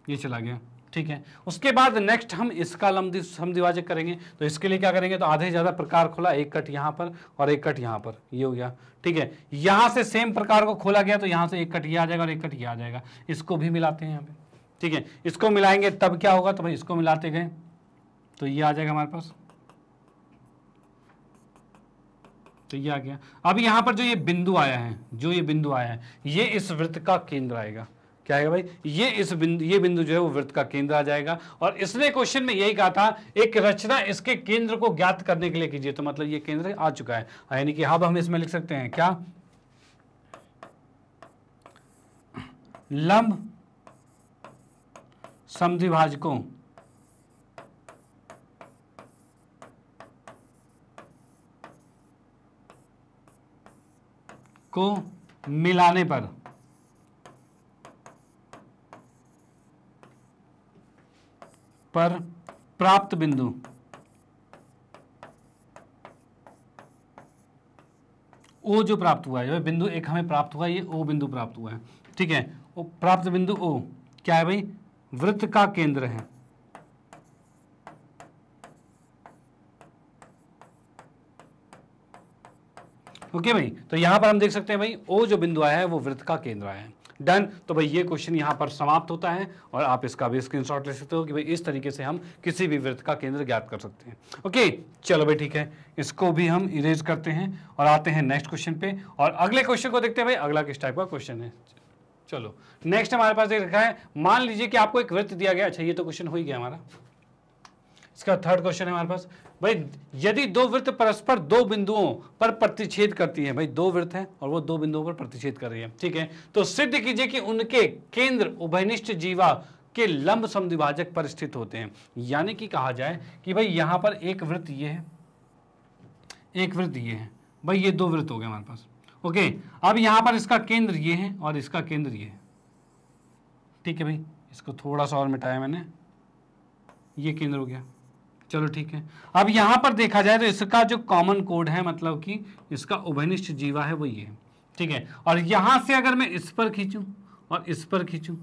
ये चला गया ठीक है उसके बाद नेक्स्ट हम इसका लम्बी समद्विभाजक करेंगे तो इसके लिए क्या करेंगे तो आधे ज़्यादा प्रकार खोला एक कट यहाँ पर और एक कट यहाँ पर ये हो गया ठीक है यहाँ से सेम प्रकार को खोला गया तो यहाँ से एक कट ये आ जाएगा और एक कट ये आ जाएगा इसको भी मिलाते हैं यहाँ पे ठीक है इसको मिलाएंगे तब क्या होगा तो भाई इसको मिलाते गए तो ये आ जाएगा हमारे पास तो ये आ गया अब यहाँ पर जो ये बिंदु आया है जो ये बिंदु आया है ये इस वृत्त का केंद्र आएगा क्या आएगा भाई ये इस बिंदु ये बिंदु जो है वो वृत्त का केंद्र आ जाएगा और इसने क्वेश्चन में यही कहा था एक रचना इसके केंद्र को ज्ञात करने के लिए कीजिए तो मतलब ये केंद्र आ चुका है यानी कि अब हम इसमें लिख सकते हैं क्या लंब समिभाजकों को मिलाने पर पर प्राप्त बिंदु ओ जो प्राप्त हुआ है बिंदु एक हमें प्राप्त हुआ ये ओ बिंदु प्राप्त हुआ है ठीक है ओ प्राप्त बिंदु ओ क्या है भाई वृत्त का केंद्र है ओके भाई तो यहां पर हम देख सकते हैं भाई ओ जो बिंदु आया है वो वृत्त का केंद्र आया है डन तो भाई ये क्वेश्चन यहाँ पर समाप्त होता है और आप इसका भी स्क्रीन ले सकते हो कि भाई इस तरीके से हम किसी भी वृत्त का केंद्र ज्ञात कर सकते हैं ओके चलो भाई ठीक है इसको भी हम इरेज करते हैं और आते हैं नेक्स्ट क्वेश्चन पे और अगले क्वेश्चन को देखते हैं भाई अगला किस टाइप का क्वेश्चन है चलो नेक्स्ट हमारे पास देख रखा है मान लीजिए कि आपको एक वृत्त दिया गया अच्छा ये तो क्वेश्चन हो ही गया हमारा इसका थर्ड क्वेश्चन है हमारे पास भाई यदि दो वृत्त परस्पर दो बिंदुओं पर प्रतिच्छेद करती है भाई दो वृत्त हैं और वो दो बिंदुओं पर प्रतिच्छेद कर रही है ठीक है तो सिद्ध कीजिए कि उनके केंद्र उभयनिष्ठ जीवा के लंब समद्विभाजक पर स्थित होते हैं यानी कि कहा जाए कि भाई यहां पर एक वृत्त ये है एक वृत्त ये है भाई ये दो वृत्त हो गए हमारे पास ओके अब यहां पर इसका केंद्र ये है और इसका केंद्र ये है ठीक है भाई इसको थोड़ा सा और मिटाया मैंने ये केंद्र हो गया चलो ठीक है अब यहाँ पर देखा जाए तो इसका जो कॉमन कोड है मतलब कि इसका उभनिष्ठ जीवा है वो ये ठीक है और यहाँ से अगर मैं इस पर खींचूँ और इस पर खींचूँ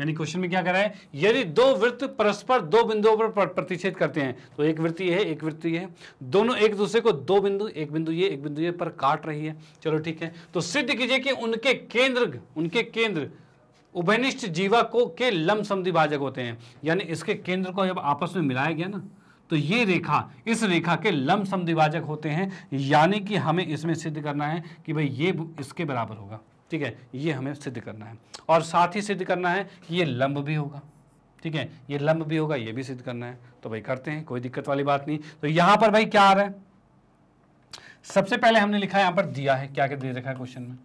यानी क्वेश्चन में क्या करा है यदि दो वृत्त परस्पर दो बिंदुओं पर प्रतिच्छेद करते हैं तो एक वृत्त ये है एक वृत्त ये है दोनों एक दूसरे को दो बिंदु एक बिंदु ये एक बिंदु ये पर काट रही है चलो ठीक है तो सिद्ध कीजिए कि उनके केंद्र उनके केंद्र उभयनिष्ठ जीवा को के लंब लमसम भाजक होते हैं यानी इसके केंद्र को जब आपस में मिलाया गया ना तो ये रेखा इस रेखा के लमसम विभाजक होते हैं यानी कि हमें इसमें सिद्ध करना है कि भाई ये इसके बराबर होगा ठीक है ये हमें सिद्ध करना है और साथ ही सिद्ध करना है कि ये लंब भी होगा ठीक है ये लंब भी होगा ये भी सिद्ध करना है तो भाई करते हैं कोई दिक्कत वाली बात नहीं तो यहां पर भाई क्या आ रहा है सबसे पहले हमने लिखा है यहाँ पर दिया है क्या क्या दे रखा है क्वेश्चन में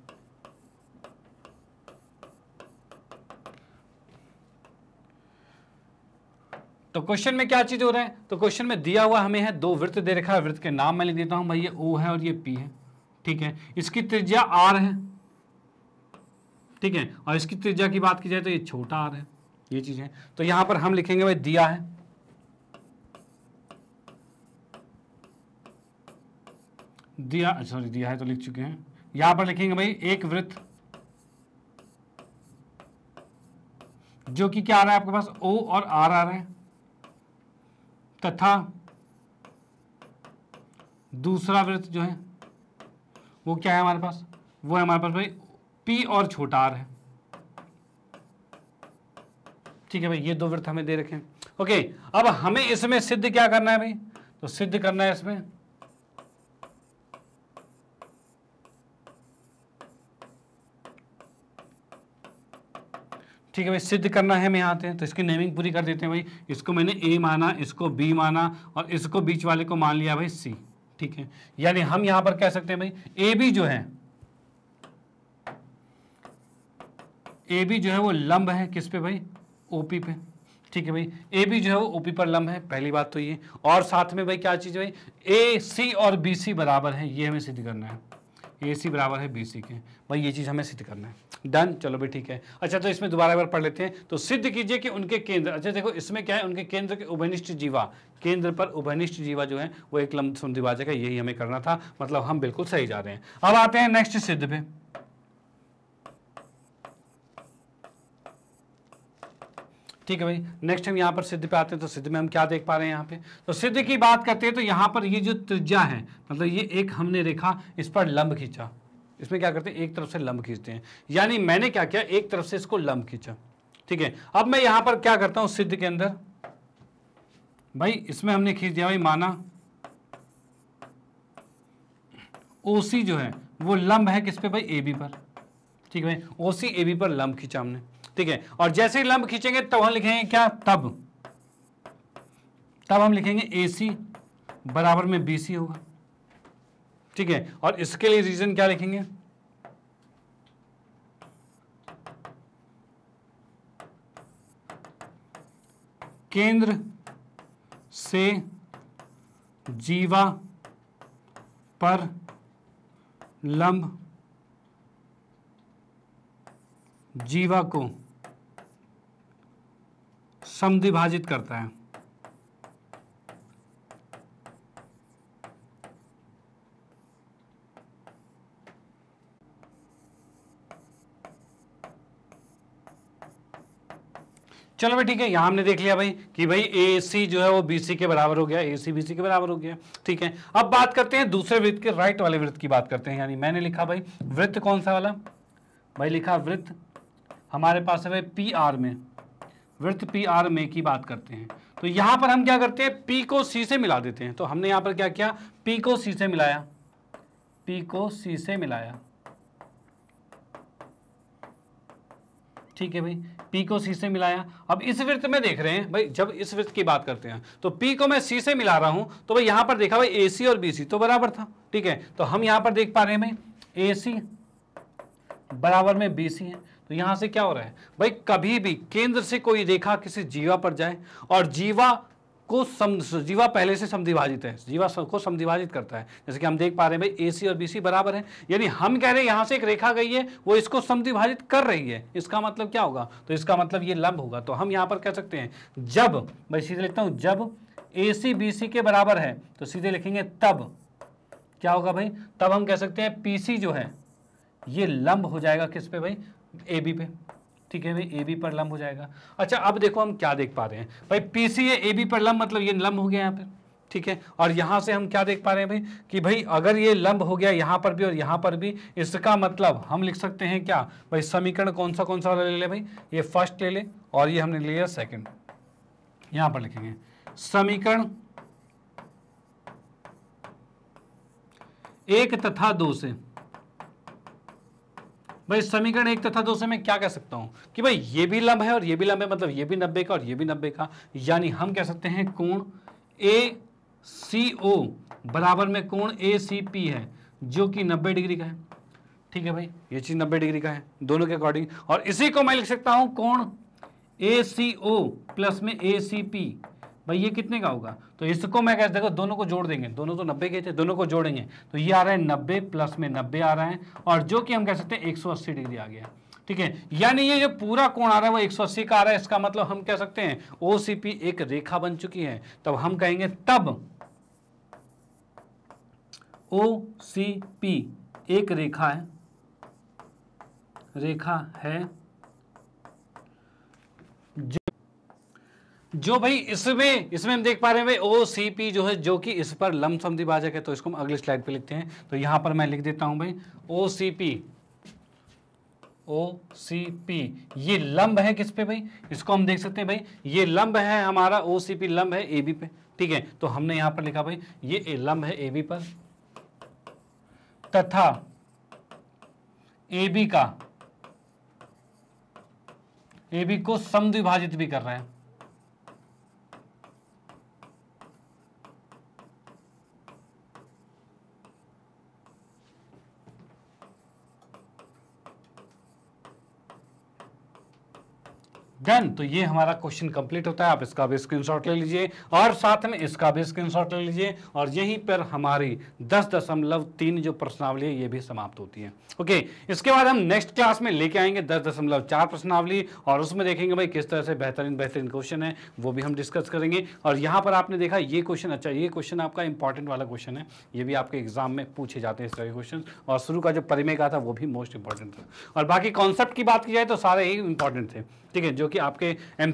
तो क्वेश्चन में क्या चीज हो रहा है तो क्वेश्चन में दिया हुआ हमें है दो वृत्त दे रखा है वृत्त के नाम मैं लिख देता हूं भाई ये ओ है और ये पी है ठीक है इसकी त्रिज्या आर है ठीक है और इसकी त्रिज्या की बात की जाए तो ये छोटा आर है ये चीज है तो यहां पर हम लिखेंगे भाई दिया है दिया सॉरी दिया है तो लिख चुके हैं यहां पर लिखेंगे भाई एक वृत्त जो कि क्या आ रहा है आपके पास ओ और आर आ रहा है तथा दूसरा वृत्त जो है वो क्या है हमारे पास वो है हमारे पास भाई पी और छोटा आर है ठीक है भाई ये दो वृत्त हमें दे रखे हैं ओके अब हमें इसमें सिद्ध क्या करना है भाई तो सिद्ध करना है इसमें ठीक है भाई सिद्ध करना है हमें आते हैं तो इसकी नेमिंग पूरी कर देते हैं भाई इसको मैंने ए माना इसको बी माना और इसको बीच वाले को मान लिया भाई सी ठीक है यानी हम यहां पर कह सकते हैं भाई ए बी जो है ए बी जो है वो लंब है किस पे भाई ओपी पे ठीक है भाई ए बी जो है वो ओपी पर लंब है पहली बात तो ये और साथ में भाई क्या चीज़ भाई ए सी और बी सी बराबर है ये हमें सिद्ध करना है ए सी बराबर है बी सी के भाई ये चीज़ हमें सिद्ध करना है डन चलो भाई ठीक है अच्छा तो इसमें दोबारा बार पढ़ लेते हैं तो सिद्ध कीजिए कि उनके केंद्र अच्छा देखो इसमें क्या है उनके केंद्र के उभनिष्ठ जीवा केंद्र पर उभनिष्ठ जीवा जो है वो एक लंब संधिवाचक है यही हमें करना था मतलब हम बिल्कुल सही जा रहे हैं अब आते हैं नेक्स्ट सिद्ध पे ठीक है भाई नेक्स्ट हम यहाँ पर सिद्ध पे आते हैं तो सिद्ध में हम क्या देख पा रहे हैं यहाँ पे तो सिद्ध की बात करते हैं तो यहाँ पर ये जो त्रिज्या है मतलब ये एक हमने रेखा इस पर लंब खींचा इसमें क्या करते हैं एक तरफ से लंब खींचते हैं यानी मैंने क्या किया एक तरफ से इसको लंब खींचा ठीक है अब मैं यहां पर क्या करता हूं सिद्ध के अंदर भाई इसमें हमने खींच दिया भाई माना ओसी जो है वो लंब है किस पे भाई ए बी पर ठीक है ओ सी ए बी पर लंब खींचा हमने ठीक है और जैसे ही लंब खींचेंगे तब हम लिखेंगे क्या तब तब हम लिखेंगे ए सी बराबर में बी सी होगा ठीक है और इसके लिए रीजन क्या लिखेंगे केंद्र से जीवा पर लंब जीवा को समद्विभाजित करता है चलो भाई ठीक है यहाँ हमने देख लिया भाई कि भाई ए सी जो है वो बी सी के बराबर हो गया ए सी बी सी के बराबर हो गया ठीक है अब बात करते हैं दूसरे वृत्त के राइट वाले वृत्त की बात करते हैं यानी मैंने लिखा भाई वृत्त कौन सा वाला भाई लिखा वृत्त हमारे पास है भाई पी आर में वृत्त पी आर में की बात करते हैं तो यहाँ पर हम क्या करते हैं पी को सी से मिला देते हैं तो हमने यहाँ पर क्या किया पी को सी से मिलाया पी को सी से मिलाया ठीक है भाई पी को सी से मिलाया अब इस वृत्त में देख रहे हैं भाई जब इस वृत्त की बात करते हैं तो पी को मैं सी से मिला रहा हूं तो भाई यहां पर देखा भाई ए सी और बी सी तो बराबर था ठीक है तो हम यहां पर देख पा रहे हैं भाई ए सी बराबर में बी सी है तो यहां से क्या हो रहा है भाई कभी भी केंद्र से कोई रेखा किसी जीवा पर जाए और जीवा को सम जीवा पहले से समिभाजित है जीवा को समिभाजित करता है जैसे कि हम देख पा रहे हैं भाई ए और बी बराबर है यानी हम कह रहे हैं यहाँ से एक रेखा गई है वो इसको समिभाजित कर रही है इसका मतलब क्या होगा तो इसका मतलब ये लंब होगा तो हम यहाँ पर कह सकते हैं जब मैं सीधे लिखता हूँ जब ए सी के बराबर है तो सीधे लिखेंगे तब क्या होगा भाई तब हम कह सकते हैं पी जो है ये लंब हो जाएगा किस पे भाई ए बी पे ठीक है भाई ए बी पर लंब हो जाएगा अच्छा अब देखो हम क्या देख पा रहे हैं भाई पी सी ए बी पर लंब मतलब ये लंब हो गया यहाँ पर ठीक है और यहाँ से हम क्या देख पा रहे हैं भाई कि भाई अगर ये लंब हो गया यहाँ पर भी और यहाँ पर भी इसका मतलब हम लिख सकते हैं क्या भाई समीकरण कौन सा कौन सा वाला ले ले भाई ये फर्स्ट ले ले और ये हमने लिया सेकंड यहाँ पर लिखेंगे समीकरण एक तथा दो से भाई समीकरण एक तथा दो से मैं क्या कह सकता हूँ कि भाई ये भी लंब है और ये भी लंब है मतलब ये भी नब्बे का और ये भी नब्बे का यानी हम कह सकते हैं कोण ए सी ओ बराबर में कोण ए सी पी है जो कि नब्बे डिग्री का है ठीक है भाई ये चीज़ नब्बे डिग्री का है दोनों के अकॉर्डिंग और इसी को मैं लिख सकता हूँ कोण ए सी ओ प्लस में ए सी पी भाई ये कितने का होगा तो इसको मैं कैसे देखो दोनों को जोड़ देंगे दोनों तो नब्बे के थे दोनों को जोड़ेंगे तो ये आ रहा है नब्बे प्लस में नब्बे आ रहा है और जो कि हम कह सकते हैं एक सौ अस्सी डिग्री आ गया ठीक है यानी ये जो पूरा कोण आ रहा है वो 180 का आ रहा है इसका मतलब हम कह सकते हैं ओसीपी एक रेखा बन चुकी है तब हम कहेंगे तब ओ एक रेखा है रेखा है जो भाई इसमें इसमें हम देख पा रहे हैं भाई ओ सी पी जो है जो कि इस पर लम सम बाजक है तो इसको हम अगले स्लाइड पे लिखते हैं तो यहां पर मैं लिख देता हूं भाई ओ C P O C P ये लंब है किस पे भाई इसको हम देख सकते हैं भाई ये लंब है हमारा ओ सी पी लंब है ए बी पे ठीक है तो हमने यहां पर लिखा भाई ये लंब है ए बी पर तथा ए बी का ए बी को समद्विभाजित भी कर रहे हैं डन तो ये हमारा क्वेश्चन कंप्लीट होता है आप इसका भी स्क्रीनशॉट ले लीजिए और साथ में इसका भी स्क्रीनशॉट ले लीजिए और यहीं पर हमारी दस दशमलव तीन जो प्रश्नावली है ये भी समाप्त होती है ओके इसके बाद हम नेक्स्ट क्लास में लेके आएंगे दस दशमलव चार प्रश्नावली और उसमें देखेंगे भाई किस तरह से बेहतरीन बेहतरीन क्वेश्चन है वो भी हम डिस्कस करेंगे और यहाँ पर आपने देखा ये क्वेश्चन अच्छा ये क्वेश्चन आपका इंपॉर्टेंट वाला क्वेश्चन है ये भी आपके एग्जाम में पूछे जाते हैं इस तरह के क्वेश्चन और शुरू का जो परिमय का था वो भी मोस्ट इंपॉर्टेंट था और बाकी कॉन्सेप्ट की बात की जाए तो सारे ही इंपॉर्टेंट थे ठीक है जो कि आपके एम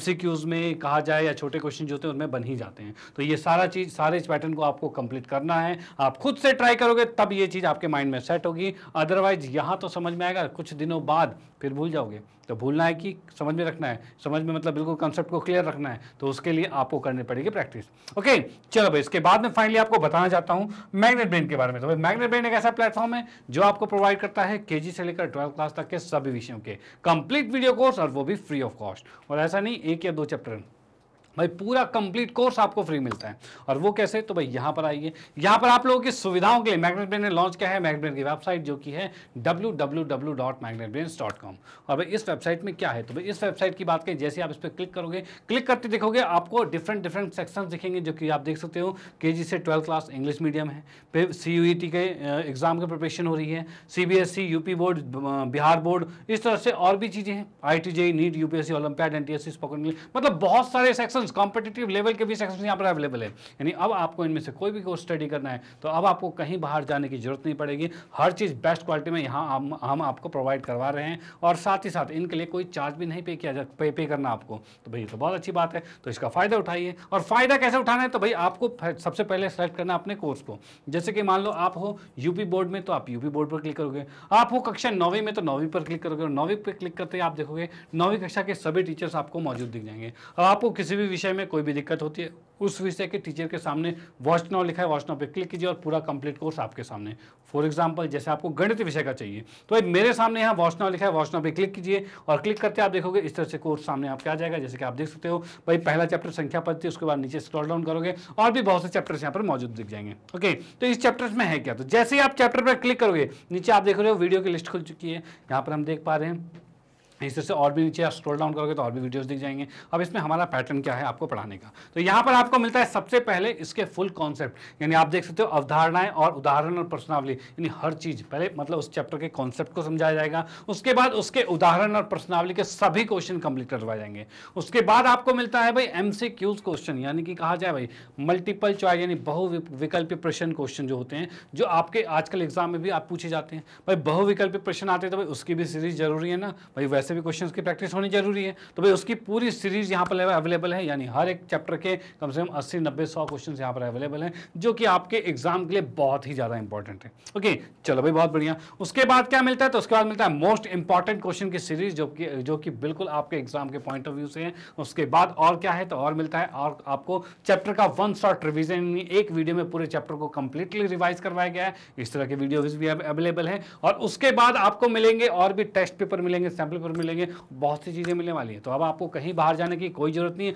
में कहा जाए या छोटे क्वेश्चन जो होते हैं उनमें बन ही जाते हैं तो ये सारा चीज़ सारे इस पैटर्न को आपको कंप्लीट करना है आप खुद से ट्राई करोगे तब ये चीज़ आपके माइंड में सेट होगी अदरवाइज यहाँ तो समझ में आएगा कुछ दिनों बाद फिर भूल जाओगे तो भूलना है कि समझ में रखना है समझ में मतलब बिल्कुल कंसेप्ट को क्लियर रखना है तो उसके लिए आपको करनी पड़ेगी प्रैक्टिस ओके चलो भाई इसके बाद में फाइनली आपको बताना चाहता हूँ मैग्नेट ब्रेन के बारे में तो भाई मैग्नेट ब्रेन एक ऐसा प्लेटफॉर्म है जो आपको प्रोवाइड करता है के से लेकर ट्वेल्थ क्लास तक के सभी विषयों के कंप्लीट वीडियो कोर्स और वो भी फ्री ऑफ कॉस्ट और ऐसा नहीं एक या दो चैप्टर भाई पूरा कंप्लीट कोर्स आपको फ्री मिलता है और वो कैसे तो भाई यहाँ पर आइए यहाँ पर आप लोगों की सुविधाओं के लिए मैग्नेट ब्रेन ने लॉन्च किया है मैग्नेट ब्रेन की वेबसाइट जो कि है डब्ल्यू और भाई इस वेबसाइट में क्या है तो भाई इस वेबसाइट की बात करें जैसे आप इस पर क्लिक करोगे क्लिक करते देखोगे आपको डिफरेंट डिफरेंट सेक्शन दिखेंगे जो कि आप देख सकते हो के से ट्वेल्थ क्लास इंग्लिश मीडियम है फिर सी e के एग्ज़ाम की प्रिपरेशन हो रही है C UP board Bihar board इस तरह से और भी चीज़ें हैं I T NEET UPSC olympiad N T S मतलब बहुत सारे सेक्शन सेक्शंस कॉम्पिटेटिव लेवल के भी सेक्शन यहाँ पर अवेलेबल है यानी अब आपको इनमें से कोई भी कोर्स स्टडी करना है तो अब आपको कहीं बाहर जाने की जरूरत नहीं पड़ेगी हर चीज़ बेस्ट क्वालिटी में यहाँ हम हम आपको प्रोवाइड करवा रहे हैं और साथ ही साथ इनके लिए कोई चार्ज भी नहीं पे किया जा पे पे करना आपको तो भाई तो बहुत अच्छी बात है तो इसका फ़ायदा उठाइए और फ़ायदा कैसे उठाना है तो भाई आपको सबसे पहले सेलेक्ट करना अपने कोर्स को जैसे कि मान लो आप हो यूपी बोर्ड में तो आप यूपी बोर्ड पर क्लिक करोगे आप हो कक्षा नौवीं में तो नौवीं पर क्लिक करोगे और नौवीं पर क्लिक करते ही आप देखोगे नौवीं कक्षा के सभी टीचर्स आपको मौजूद दिख जाएंगे अब आपको किसी भी विषय में कोई भी दिक्कत होती है उस विषय के टीचर के सामने वॉच नाउ लिखा है वॉच नाउ पे क्लिक कीजिए और पूरा कंप्लीट कोर्स आपके सामने फॉर एग्जांपल जैसे आपको गणित विषय का चाहिए तो भाई मेरे सामने यहाँ वॉच नाउ लिखा है वॉच नाउ पे क्लिक कीजिए और क्लिक करते आप देखोगे इस तरह से कोर्स सामने आपके आ जाएगा जैसे कि आप देख सकते हो भाई पहला चैप्टर संख्या पद उसके बाद नीचे स्क्रॉल डाउन करोगे और भी बहुत से चैप्टर्स यहाँ पर मौजूद दिख जाएंगे ओके तो इस चैप्टर में है क्या तो जैसे ही आप चैप्टर पर क्लिक करोगे नीचे आप देख रहे हो वीडियो की लिस्ट खुल चुकी है यहाँ पर हम देख पा रहे हैं इस तरह से और भी नीचे आप स्क्रॉल डाउन करोगे तो और भी वीडियोस दिख जाएंगे अब इसमें हमारा पैटर्न क्या है आपको पढ़ाने का तो यहाँ पर आपको मिलता है सबसे पहले इसके फुल कॉन्सेप्ट यानी आप देख सकते हो अवधारणाएं और उदाहरण और प्रश्नावली यानी हर चीज़ पहले मतलब उस चैप्टर के कॉन्सेप्ट को समझाया जाएगा उसके बाद उसके उदाहरण और प्रश्नावली के सभी क्वेश्चन कंप्लीट करवाए जाएंगे उसके बाद आपको मिलता है भाई एम क्वेश्चन यानी कि कहा जाए भाई मल्टीपल चॉइस यानी बहुविकल्पी प्रश्न क्वेश्चन जो होते हैं जो आपके आजकल एग्जाम में भी आप पूछे जाते हैं भाई बहुविकल्पी प्रश्न आते हैं तो भाई उसकी भी सीरीज जरूरी है ना भाई वैसे वैसे भी क्वेश्चंस की प्रैक्टिस होनी जरूरी है तो भाई उसकी पूरी सीरीज यहाँ पर अवेलेबल है यानी हर एक चैप्टर के कम से कम अस्सी नब्बे सौ क्वेश्चन यहाँ पर अवेलेबल हैं जो कि आपके एग्जाम के लिए बहुत ही ज़्यादा इंपॉर्टेंट है ओके चलो भाई बहुत बढ़िया उसके बाद क्या मिलता है तो उसके बाद मिलता है मोस्ट इंपॉर्टेंट क्वेश्चन की सीरीज जो कि जो कि बिल्कुल आपके एग्जाम के पॉइंट ऑफ व्यू से है उसके बाद और क्या है तो और मिलता है और आपको चैप्टर का वन शॉट रिविजन एक वीडियो में पूरे चैप्टर को कंप्लीटली रिवाइज करवाया गया है इस तरह के वीडियो भी अवेलेबल है और उसके बाद आपको मिलेंगे और भी टेस्ट पेपर मिलेंगे सैंपल पेपर मिलेंगे बहुत सी चीज़ें मिलने वाली हैं तो अब आपको कहीं बाहर जाने की कोई ज़रूरत नहीं है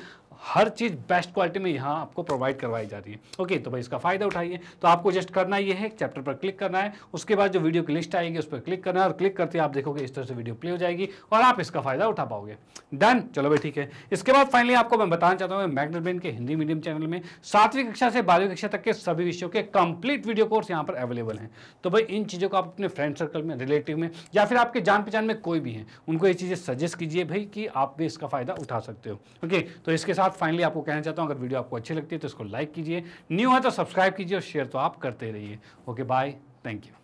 हर चीज़ बेस्ट क्वालिटी में यहाँ आपको प्रोवाइड करवाई जा रही है ओके तो भाई इसका फ़ायदा उठाइए तो आपको जस्ट करना यह है चैप्टर पर क्लिक करना है उसके बाद जो वीडियो की लिस्ट आएगी उस पर क्लिक करना है और क्लिक करते आप देखोगे इस तरह से वीडियो प्ले हो जाएगी और आप इसका फ़ायदा उठा पाओगे डन चलो भाई ठीक है इसके बाद फाइनली आपको मैं बताना चाहता हूँ मैग्नेट बेन के हिंदी मीडियम चैनल में सातवीं कक्षा से बारहवीं कक्षा तक के सभी विषयों के कंप्लीट वीडियो कोर्स यहाँ पर अवेलेबल है तो भाई इन चीज़ों को आप अपने फ्रेंड सर्कल में रिलेटिव में या फिर आपके जान पहचान में कोई भी है उनको ये चीज़ें सजेस्ट कीजिए भाई कि आप भी इसका फ़ायदा उठा सकते हो ओके तो इसके साथ साथ फाइनली आपको कहना चाहता हूँ अगर वीडियो आपको अच्छी लगती है तो इसको लाइक कीजिए न्यू है तो सब्सक्राइब कीजिए और शेयर तो आप करते रहिए ओके बाय थैंक यू